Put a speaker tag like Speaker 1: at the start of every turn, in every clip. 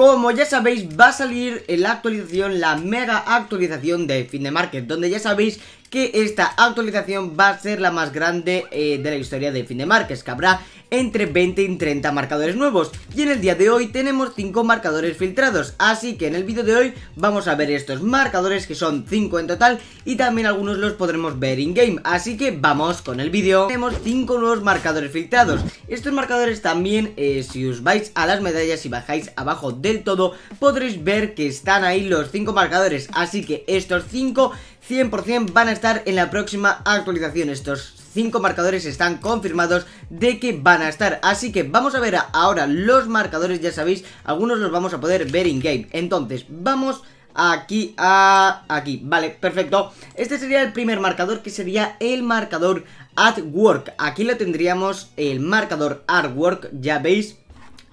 Speaker 1: Como ya sabéis, va a salir la actualización, la mega actualización de Fin donde ya sabéis que esta actualización va a ser la más grande eh, de la historia de Fin de que habrá entre 20 y 30 marcadores nuevos y en el día de hoy tenemos 5 marcadores filtrados, así que en el vídeo de hoy vamos a ver estos marcadores que son 5 en total y también algunos los podremos ver in-game, así que vamos con el vídeo. Tenemos 5 nuevos marcadores filtrados, estos marcadores también eh, si os vais a las medallas y bajáis abajo del todo podréis ver que están ahí los 5 marcadores, así que estos 5 100% van a estar en la próxima actualización, estos Cinco marcadores están confirmados de que van a estar. Así que vamos a ver ahora los marcadores, ya sabéis, algunos los vamos a poder ver in-game. Entonces, vamos aquí a aquí, vale, perfecto este sería el primer marcador que sería el marcador at work, aquí lo tendríamos el marcador at work, ya veis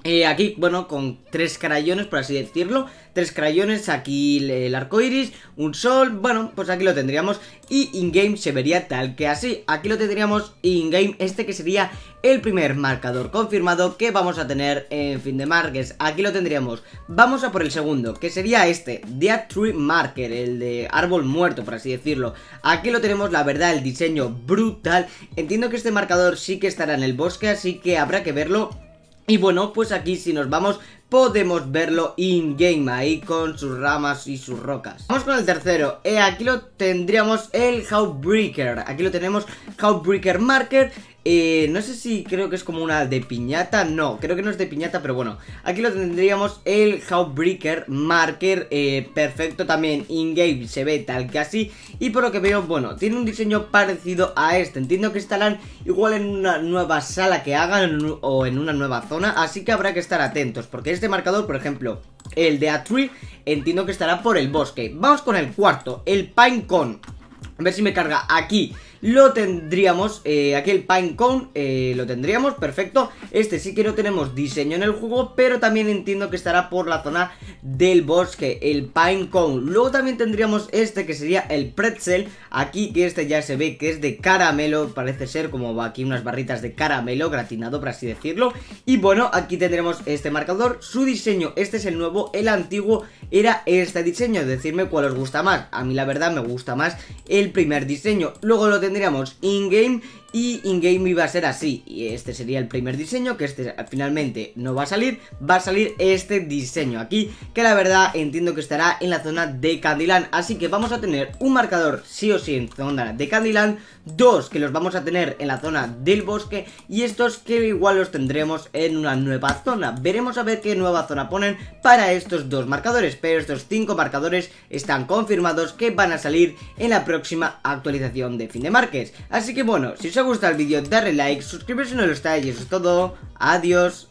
Speaker 1: eh, aquí, bueno, con tres crayones, por así decirlo. Tres crayones, aquí el arco iris, un sol. Bueno, pues aquí lo tendríamos. Y in-game se vería tal que así. Aquí lo tendríamos in-game, este que sería el primer marcador confirmado que vamos a tener en fin de marques. Aquí lo tendríamos. Vamos a por el segundo, que sería este, Dead Tree Marker, el de árbol muerto, por así decirlo. Aquí lo tenemos, la verdad, el diseño brutal. Entiendo que este marcador sí que estará en el bosque, así que habrá que verlo y bueno, pues aquí si nos vamos podemos verlo in-game ahí con sus ramas y sus rocas. Vamos con el tercero. Eh, aquí lo tendríamos el Howbreaker Aquí lo tenemos Howbreaker Marker. Eh, no sé si creo que es como una de piñata. No, creo que no es de piñata, pero bueno. Aquí lo tendríamos el Howbreaker marker eh, perfecto también. In-game se ve tal que así. Y por lo que veo, bueno, tiene un diseño parecido a este. Entiendo que estarán igual en una nueva sala que hagan o en una nueva zona. Así que habrá que estar atentos. Porque este marcador, por ejemplo, el de Atri, entiendo que estará por el bosque. Vamos con el cuarto, el Pinecone. A ver si me carga aquí lo tendríamos, eh, aquí el Pinecone eh, lo tendríamos, perfecto. Este sí que no tenemos diseño en el juego, pero también entiendo que estará por la zona del bosque, el Pinecone Luego también tendríamos este que sería el Pretzel, aquí que este ya se ve que es de caramelo, parece ser como aquí unas barritas de caramelo gratinado, por así decirlo. Y bueno, aquí tendremos este marcador, su diseño, este es el nuevo, el antiguo era este diseño, decirme cuál os gusta más. A mí la verdad me gusta más el primer diseño, luego lo in-game y in-game iba a ser así. Y este sería el primer diseño, que este finalmente no va a salir, va a salir este diseño aquí, que la verdad entiendo que estará en la zona de Candyland. Así que vamos a tener un marcador sí o sí en zona de Candyland, dos que los vamos a tener en la zona del bosque y estos que igual los tendremos en una nueva zona. Veremos a ver qué nueva zona ponen para estos dos marcadores, pero estos cinco marcadores están confirmados que van a salir en la próxima actualización de fin de Así que bueno, si os ha gustado el vídeo, darle like, suscríbete si no lo estáis y eso es todo. Adiós.